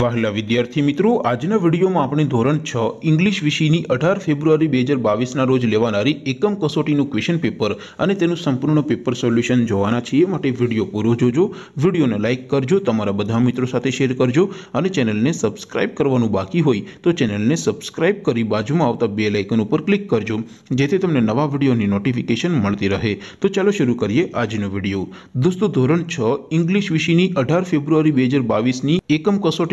વહેલા વિદ્યાર્થી મિત્રો આજના વિડીયોમાં આપણે ધોરણ છ ઇંગ્લિશ વિષયની અઢાર ફેબ્રુઆરી બે હજાર બાવીસના રોજ લેવાનારી એકમ કસોટીનું ક્વેશ્ચન પેપર અને તેનું સંપૂર્ણ પેપર સોલ્યુશન જોવાના છીએ માટે વિડીયો પૂરો જોજો વિડીયોને લાઇક કરજો તમારા બધા મિત્રો સાથે શેર કરજો અને ચેનલને સબસ્ક્રાઇબ કરવાનું બાકી હોય તો ચેનલને સબસ્ક્રાઇબ કરી બાજુમાં આવતા બે લાઇકન ઉપર ક્લિક કરજો જેથી તમને નવા વિડીયોની નોટિફિકેશન મળતી રહે તો ચાલો શરૂ કરીએ આજનો વિડીયો દોસ્તો ધોરણ છ ઇંગ્લિશ વિષયની અઢાર ફેબ્રુઆરી બે હજાર બાવીસની એકમ કસોટી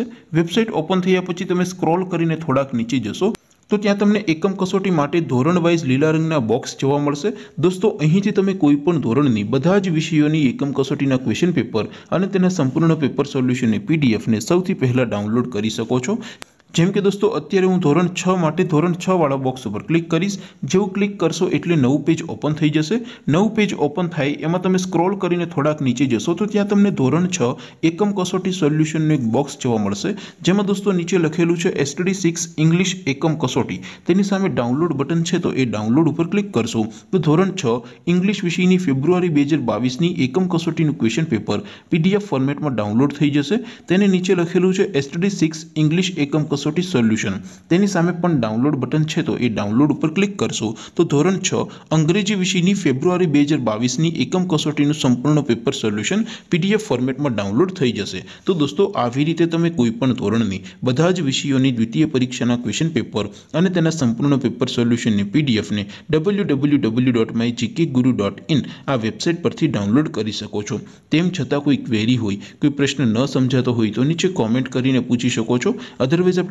આવશે વેબસાઇટ ઓપન થયા પછી તમે સ્ક્રોલ કરીને થોડાક નીચે જશો તો ત્યાં તમને એકમ કસોટી માટે ધોરણ વાઇઝ લીલા રંગના બોક્સ જોવા મળશે દોસ્તો અહીંથી તમે કોઈ પણ ધોરણની બધા જ વિષયોની એકમ કસોટીના ક્વેશ્ચન પેપર અને તેના સંપૂર્ણ પેપર સોલ્યુશનની પીડીએફને સૌથી પહેલાં ડાઉનલોડ કરી શકો છો જેમ કે દોસ્તો અત્યારે હું ધોરણ છ માટે ધોરણ છ વાળા બોક્સ ઉપર ક્લિક કરીશ જેવું ક્લિક કરશો એટલે નવું પેજ ઓપન થઈ જશે નવું પેજ ઓપન થાય એમાં તમે સ્ક્રોલ કરીને થોડાક નીચે જશો તો ત્યાં તમને ધોરણ છ એકમ કસોટી સોલ્યુશનનું એક બોક્સ જોવા મળશે જેમાં દોસ્તો નીચે લખેલું છે એસટડી સિક્સ ઇંગ્લિશ એકમ કસોટી તેની સામે ડાઉનલોડ બટન છે તો એ ડાઉનલોડ ઉપર ક્લિક કરશો તો ધોરણ છ ઇંગ્લિશ વિષયની ફેબ્રુઆરી બે હજાર બાવીસની એકમ કસોટીનું ક્વેશ્ચન પેપર પીડીએફ ફોર્મેટમાં ડાઉનલોડ થઈ જશે તેને નીચે લખેલું છે એસટીડી સિક્સ ઇંગ્લિશ એકમ કસોટી કસોટી સોલ્યુશન તેની સામે પણ ડાઉનલોડ બટન છે તો એ ડાઉનલોડ ઉપર ક્લિક કરશો તો ધોરણ છ અંગ્રેજી વિષયની ફેબ્રુઆરી બે હજાર બાવીસની એકમ કસોટીનું સંપૂર્ણ પેપર સોલ્યુશન પીડીએફ ફોર્મેટમાં ડાઉનલોડ થઈ જશે તો દોસ્તો આવી રીતે તમે કોઈપણ ધોરણની બધા જ વિષયોની દ્વિતીય પરીક્ષાના ક્વેશ્ચન પેપર અને તેના સંપૂર્ણ પેપર સોલ્યુશનની પીડીએફને W W W dot my GK guru dot in આ વેબસાઇટ પરથી ડાઉનલોડ કરી શકો છો તેમ છતાં કોઈ ક્વેરી હોય કોઈ પ્રશ્ન ન સમજાતો હોય તો નીચે કોમેન્ટ કરીને પૂછી શકો છો અધરવાઇઝ આપણે